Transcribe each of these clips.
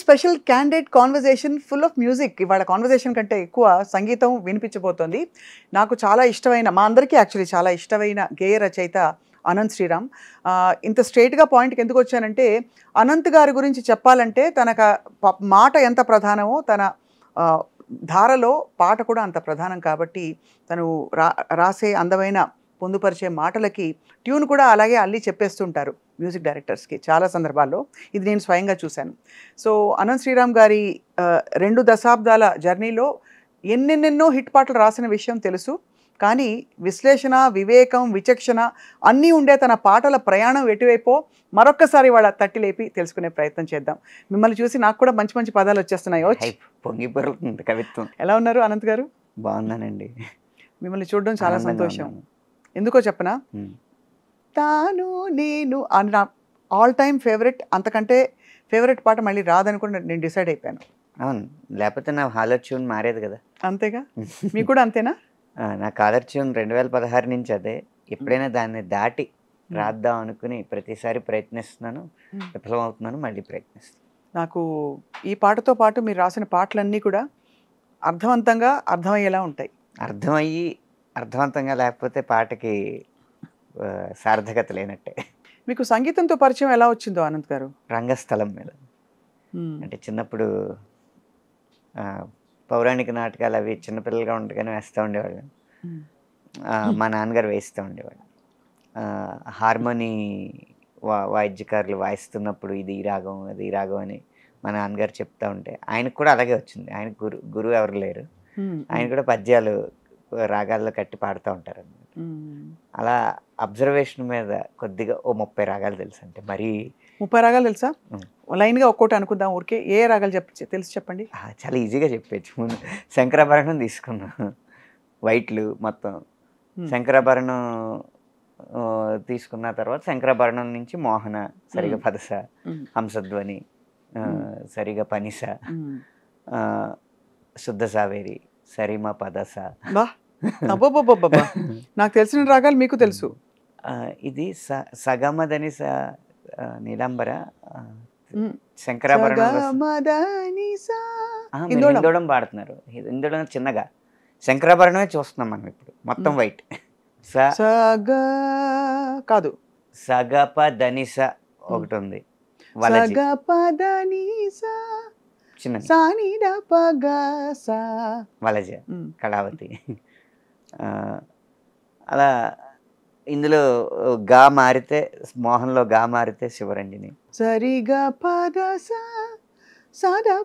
Special candidate conversation full of music ఇవాళ conversation కంటే ఎక్కువ సంగీతం వినిపించబోతోంది నాకు చాలా ఇష్టమైన మా అందరికీ యాక్చువల్లీ చాలా ఇష్టమైన గేయ రచయిత అనంత్ శ్రీరామ్ ఇంత స్ట్రైట్గా పాయింట్కి ఎందుకు వచ్చానంటే అనంత్ గారి గురించి చెప్పాలంటే తనకు మాట ఎంత ప్రధానమో తన ధారలో పాట కూడా అంత ప్రధానం కాబట్టి తను రా రాసే అందమైన పొందుపరిచే మాటలకి ట్యూన్ కూడా అలాగే అల్లి చెప్పేస్తుంటారు మ్యూజిక్ డైరెక్టర్స్కి చాలా సందర్భాల్లో ఇది నేను స్వయంగా చూశాను సో అనంత్ శ్రీరామ్ గారి రెండు దశాబ్దాల జర్నీలో ఎన్నెన్నెన్నో హిట్ పాటలు రాసిన విషయం తెలుసు కానీ విశ్లేషణ వివేకం విచక్షణ అన్నీ ఉండే తన పాటల ప్రయాణం ఎటువైపో మరొక్కసారి వాళ్ళ తట్టి లేపి తెలుసుకునే ప్రయత్నం చేద్దాం మిమ్మల్ని చూసి నాకు కూడా మంచి మంచి పదాలు వచ్చేస్తున్నాయో పొంగిపోతుంది కవిత్వం ఎలా ఉన్నారు అనంత్ గారు బాగున్నానండి మిమ్మల్ని చూడడం చాలా సంతోషం ఎందుకో చెప్పనా hmm. తాను నేను అని నా ఆల్ టైమ్ ఫేవరెట్ అంతకంటే ఫేవరెట్ పాట మళ్ళీ రాదని కూడా నేను డిసైడ్ అయిపోయాను అవును లేకపోతే నా హాలర్ ట్యూన్ మారేది కదా అంతేగా మీకు కూడా అంతేనా నా కాలర్ ట్యూన్ రెండు వేల పదహారు నుంచి అదే ఎప్పుడైనా దాన్ని దాటి hmm. రాద్దాం అనుకుని ప్రతిసారి ప్రయత్నిస్తున్నాను hmm. విఫలమవుతున్నాను మళ్ళీ ప్రయత్నిస్తున్నాను నాకు ఈ పాటతో పాటు మీరు రాసిన పాటలన్నీ కూడా అర్థవంతంగా అర్థమయ్యేలా ఉంటాయి అర్థమయ్యి అర్థవంతంగా లేకపోతే పాటకి సార్థకత లేనట్టే మీకు సంగీతంతో పరిచయం ఎలా వచ్చిందో ఆనంద్ గారు రంగస్థలం మీద అంటే చిన్నప్పుడు పౌరాణిక నాటకాలు అవి చిన్నపిల్లలుగా ఉండగానే వేస్తూ ఉండేవాళ్ళు మా నాన్నగారు వేయిస్తూ ఉండేవాళ్ళు హార్మోనీ వా వాయిద్యకారులు వాయిస్తున్నప్పుడు ఇది ఈ రాగం అది ఈ రాగం అని మా నాన్నగారు చెప్తా ఉంటే ఆయనకు కూడా అలాగే వచ్చింది ఆయన గురు గురువు ఎవరు లేరు ఆయన కూడా పద్యాలు రాగాల్లో కట్టి పాడుతూ ఉంటారు అలా అబ్జర్వేషన్ మీద కొద్దిగా ఓ ముప్పై రాగాలు తెలుసు అంటే మరీ ముప్పై రాగాలు తెలుసా లైన్గా ఒక్కోటి అనుకుందాం ఊరికే ఏ రాగాలు చెప్ప తెలుసు చెప్పండి చాలా ఈజీగా చెప్పచ్చు ముందు శంకరాభరణం తీసుకున్నాం వైట్లు మొత్తం శంకరాభరణం తీసుకున్న తర్వాత శంకరాభరణం నుంచి మోహన సరిగా పదస హంసధ్వని సరిగా పనిస శుద్ధ సావేరి సరిమ పదస నాకు తెలిసిన రాగాలు మీకు తెలుసు ఇది సగమదని నిలంబర శంకరాభరణం పాడుతున్నారు ఇందులో చిన్నగా శంకరాభరణమే చూస్తున్నాం మనం ఇప్పుడు మొత్తం వైట్ సగ కాదు సగప ధనిస ఒకటి ఉంది సగప ధనిస చిన్న వలజ కళావతి అలా ఇందులో గా మారితే మోహన్లో గా మారితే శివరంజని సరిగా పదసా సదా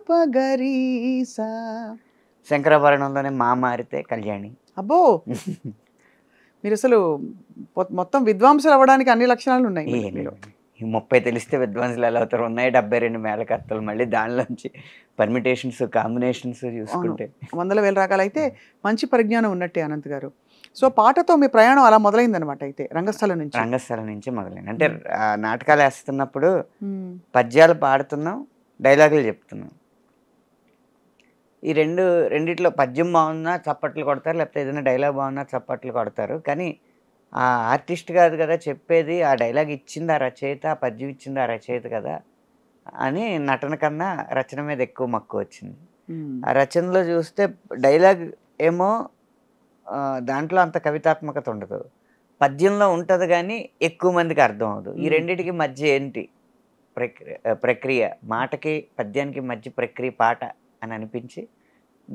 శంకరాభరణంలోనే మా మారితే కళ్యాణి అబ్బో మీరు అసలు మొత్తం విద్వాంసులు అవ్వడానికి అన్ని లక్షణాలు ఉన్నాయి ఈ ముప్పై తెలిస్తే విద్వాంసులు ఎలా అవుతారు ఉన్నాయి డెబ్బై రెండు మేళకత్తలు మళ్ళీ దానిలోంచి పర్మిటేషన్స్ కాంబినేషన్స్ చూసుకుంటే వందల వేల రకాలైతే మంచి పరిజ్ఞానం ఉన్నట్టే అనంత్ గారు సో పాటతో మీ ప్రయాణం అలా మొదలైంది అనమాట అయితే రంగస్థలం నుంచి రంగస్థలం నుంచి మొదలైంది అంటే నాటకాలు వేస్తున్నప్పుడు పద్యాలు పాడుతున్నాం డైలాగులు చెప్తున్నాం ఈ రెండు రెండిట్లో పద్యం బాగున్నా చప్పట్లు కొడతారు లేకపోతే ఏదైనా డైలాగ్ బాగున్నా చప్పట్లు కొడతారు కానీ ఆ ఆర్టిస్ట్ కాదు కదా చెప్పేది ఆ డైలాగ్ ఇచ్చింది ఆ రచయిత ఆ పద్యం ఇచ్చింది ఆ రచయిత కదా అని నటన కన్నా రచన మీద ఎక్కువ మక్కువ వచ్చింది ఆ రచనలో చూస్తే డైలాగ్ ఏమో దాంట్లో అంత కవితాత్మకత ఉండదు పద్యంలో ఉంటుంది కానీ ఎక్కువ మందికి అర్థం అవ్వదు ఈ రెండింటికి మధ్య ఏంటి ప్రక్రియ ప్రక్రియ మాటకి పద్యానికి మధ్య ప్రక్రియ పాట అని అనిపించి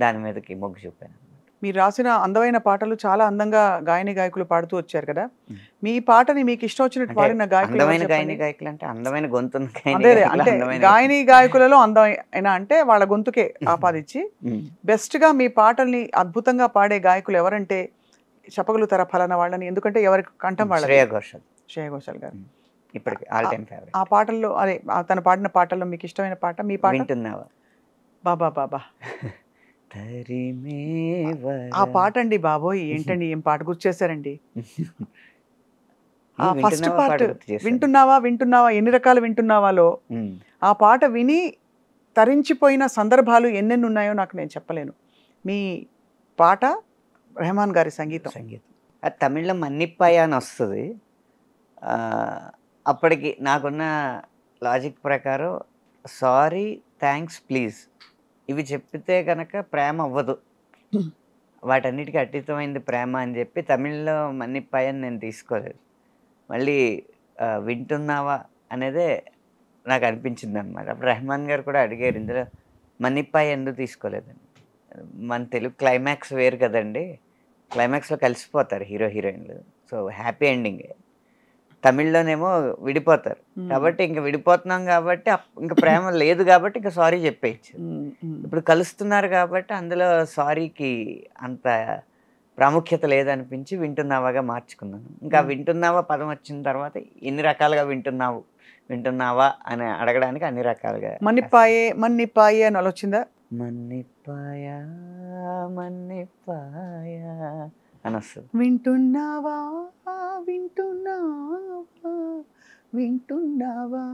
దాని మీదకి మొగ్గు చూపాను మీరు రాసిన అందమైన పాటలు చాలా అందంగా గాయని గాయకులు పాడుతూ వచ్చారు కదా మీ పాటని మీకు ఇష్టం వచ్చినట్టు పాడిన గాయకులు గాయని గాయకులు అంటే అందమైన గొంతు అంటే గాయని గాయకులలో అందమైన అంటే వాళ్ళ గొంతుకే ఆపాదించి బెస్ట్ గా మీ పాటల్ని అద్భుతంగా పాడే గాయకులు ఎవరంటే తర ఫలన వాళ్ళని ఎందుకంటే ఎవరి కంఠం వాళ్ళ శ్రేయ ఘోషల్ గారు ఇప్పటికి ఆల్ టైం ఫేవరెట్ ఆ పాటల్లో అదే తను పాడిన పాటల్లో మీకు ఇష్టమైన పాట మీ పాట వింటున్నావా బాబా బాబా ఆ పాట అండి బాబోయ్ ఏంటండి ఏం పాట గుర్తు చేశారండి ఫస్ట్ పాట వింటున్నావా వింటున్నావా ఎన్ని రకాలు వింటున్నావాలో ఆ పాట విని తరించిపోయిన సందర్భాలు ఎన్నెన్ని ఉన్నాయో నాకు నేను చెప్పలేను మీ పాట రెహమాన్ గారి సంగీతం సంగీతం అది తమిళం మన్నిప్పాయ అని వస్తుంది అప్పటికి నాకున్న లాజిక్ ప్రకారం సారీ థ్యాంక్స్ ప్లీజ్ ఇవి చెప్తే కనుక ప్రేమ అవ్వదు వాటన్నిటికి అతీతమైంది ప్రేమ అని చెప్పి తమిళ్లో మన్ని పైన నేను తీసుకోలేదు మళ్ళీ వింటున్నావా అనేదే నాకు అనిపించింది అనమాట రెహమాన్ గారు కూడా అడిగారు ఇందులో మణిపాయ్ ఎందుకు తీసుకోలేదండి మన తెలుగు క్లైమాక్స్ వేరు కదండి క్లైమాక్స్లో కలిసిపోతారు హీరో హీరోయిన్లు సో హ్యాపీ ఎండింగే తమిళ్లోనేమో విడిపోతారు కాబట్టి ఇంకా విడిపోతున్నాం కాబట్టి ఇంకా ప్రేమ లేదు కాబట్టి ఇంకా సారీ చెప్పేయచ్చు ఇప్పుడు కలుస్తున్నారు కాబట్టి అందులో సారీకి అంత ప్రాముఖ్యత లేదనిపించి వింటున్నావాగా మార్చుకున్నాను ఇంకా వింటున్నావా పదం వచ్చిన తర్వాత ఎన్ని రకాలుగా వింటున్నావు వింటున్నావా అని అడగడానికి అన్ని రకాలుగా మన్నిపాయే మన్నిపాయే అని వచ్చిందా మన్నిపాయ మన్నిపాయ అని వస్తుంది వింటున్నావా వింటున్నా వింటున్నావా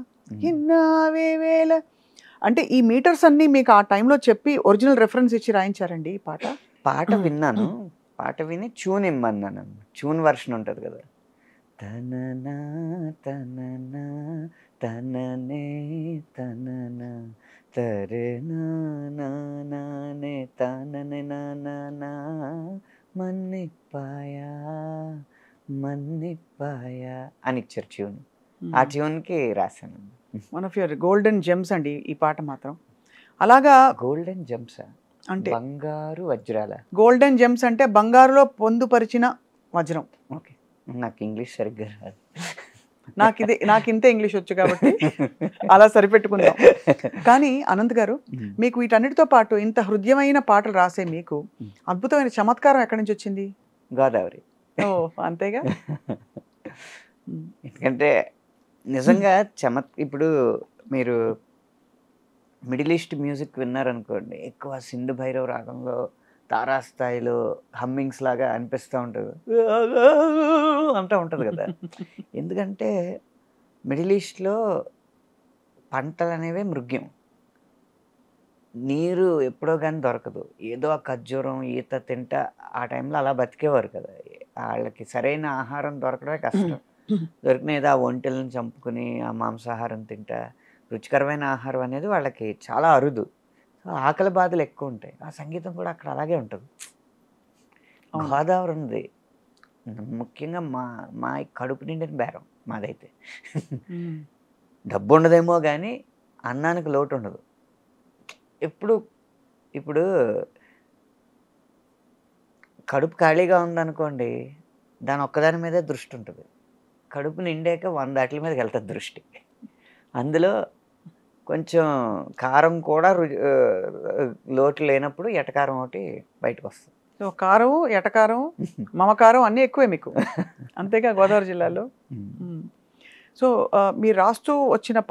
విన్నావే వేళ అంటే ఈ మీటర్స్ అన్నీ మీకు ఆ టైంలో చెప్పి ఒరిజినల్ రెఫరెన్స్ ఇచ్చి రాయించారండి ఈ పాట పాట విన్నాను పాట విని చూన్ ఇమ్మన్నాను చూన్ వర్షన్ ఉంటుంది కదా తననా తననా తననే తననా తరే నానే తననే నానా మన్నిపాయా మన్నిపాయా అని ఇచ్చారు ట్యూన్ ఆ ట్యూన్కి రాశాను one of your golden gems అండి ఈ పాట మాత్రం అలాగా గోల్డెన్ జెమ్స్ అంటే బంగారు వజ్రాల గోల్డెన్ జెమ్స్ అంటే బంగారులో పొందుపరిచిన వజ్రం ఓకే నాకు ఇంగ్లీష్ సరిగ్గా రాదు నాకు ఇది నాకు ఇంతే ఇంగ్లీష్ వచ్చు కాబట్టి అలా సరిపెట్టుకుందాం కానీ అనంత్ గారు మీకు వీటన్నిటితో పాటు ఇంత హృదయమైన పాటలు రాసే మీకు అద్భుతమైన చమత్కారం ఎక్కడి నుంచి వచ్చింది గోదావరి ఓ అంతేగా ఎందుకంటే నిజంగా చమత్ ఇప్పుడు మీరు మిడిల్ ఈస్ట్ మ్యూజిక్ విన్నారనుకోండి ఎక్కువ సింధు భైరవ రాగంలో తారాస్థాయిలో హమ్మింగ్స్ లాగా అనిపిస్తూ ఉంటుంది అంటూ ఉంటుంది కదా ఎందుకంటే మిడిల్ ఈస్ట్లో పంటలు అనేవి మృగ్యం నీరు ఎప్పుడో కానీ దొరకదు ఏదో ఆ ఖర్జూరం ఈత తింటా ఆ టైంలో అలా బతికేవారు కదా వాళ్ళకి సరైన ఆహారం దొరకడమే కష్టం దొరికినది ఆ ఒంటెలను చంపుకుని ఆ మాంసాహారం తింటా రుచికరమైన ఆహారం అనేది వాళ్ళకి చాలా అరుదు సో ఆకలి బాధలు ఎక్కువ ఉంటాయి ఆ సంగీతం కూడా అక్కడ అలాగే ఉంటుంది గోదావరి ఉంది ముఖ్యంగా మా మా కడుపు నిండిన బేరం మాదైతే డబ్బు ఉండదేమో కానీ అన్నానికి లోటు ఉండదు ఎప్పుడు ఇప్పుడు కడుపు ఖాళీగా ఉందనుకోండి దాని ఒక్కదాని మీదే దృష్టి ఉంటుంది కడుపు నిండాక వంద వాటి మీదకి వెళ్తుంది దృష్టి అందులో కొంచెం కారం కూడా లోటు లేనప్పుడు ఎటకారం ఒకటి బయటకు వస్తుంది సో కారం ఎటకారం మమకారం అన్నీ ఎక్కువే మీకు అంతేగా గోదావరి జిల్లాలో సో మీరు రాస్తూ వచ్చిన